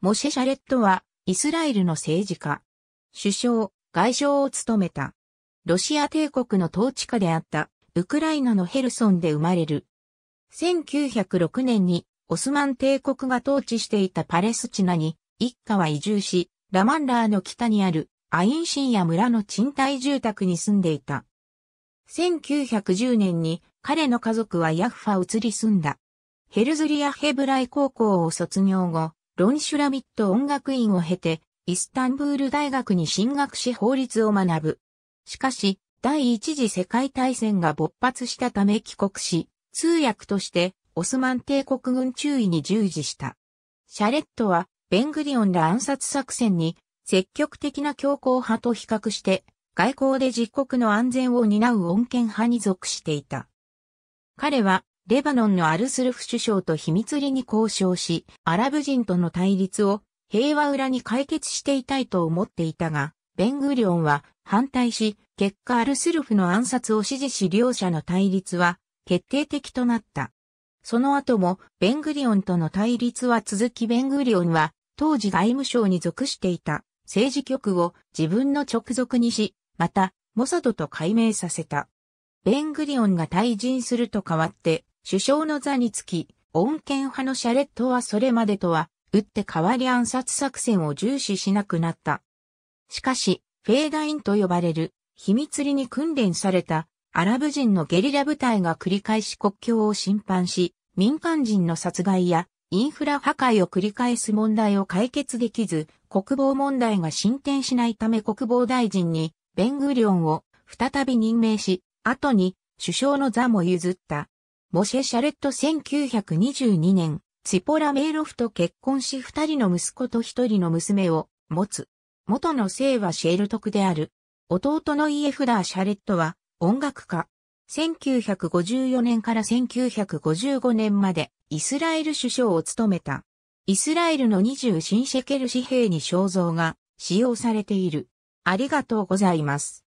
モシェ・シャレットは、イスラエルの政治家、首相、外相を務めた。ロシア帝国の統治下であった、ウクライナのヘルソンで生まれる。1906年に、オスマン帝国が統治していたパレスチナに、一家は移住し、ラマンラーの北にある、アインシンや村の賃貸住宅に住んでいた。1910年に彼の家族はヤッファ移り住んだ。ヘルズリア・ヘブライ高校を卒業後、ロンシュラミット音楽院を経て、イスタンブール大学に進学し法律を学ぶ。しかし、第一次世界大戦が勃発したため帰国し、通訳としてオスマン帝国軍注意に従事した。シャレットは、ベングリオンら暗殺作戦に積極的な強硬派と比較して、外交で実国の安全を担う穏健派に属していた。彼はレバノンのアルスルフ首相と秘密裏に交渉し、アラブ人との対立を平和裏に解決していたいと思っていたが、ベングリオンは反対し、結果アルスルフの暗殺を支持し両者の対立は決定的となった。その後もベングリオンとの対立は続きベングリオンは当時外務省に属していた政治局を自分の直属にし、またモサドと改名させた。ベングリオンが退陣すると変わって首相の座につき、穏健派のシャレットはそれまでとは、打って変わり暗殺作戦を重視しなくなった。しかし、フェーダインと呼ばれる、秘密裏に訓練された、アラブ人のゲリラ部隊が繰り返し国境を侵犯し、民間人の殺害やインフラ破壊を繰り返す問題を解決できず、国防問題が進展しないため国防大臣にベングリオンを再び任命し、後に首相の座も譲った。モシェ・シャレット1922年、ツポラ・メイロフと結婚し二人の息子と一人の娘を持つ。元の姓はシェル徳である。弟のイエフダー・シャレットは音楽家。1954年から1955年までイスラエル首相を務めた。イスラエルの重シ新シェケル紙幣に肖像が使用されている。ありがとうございます。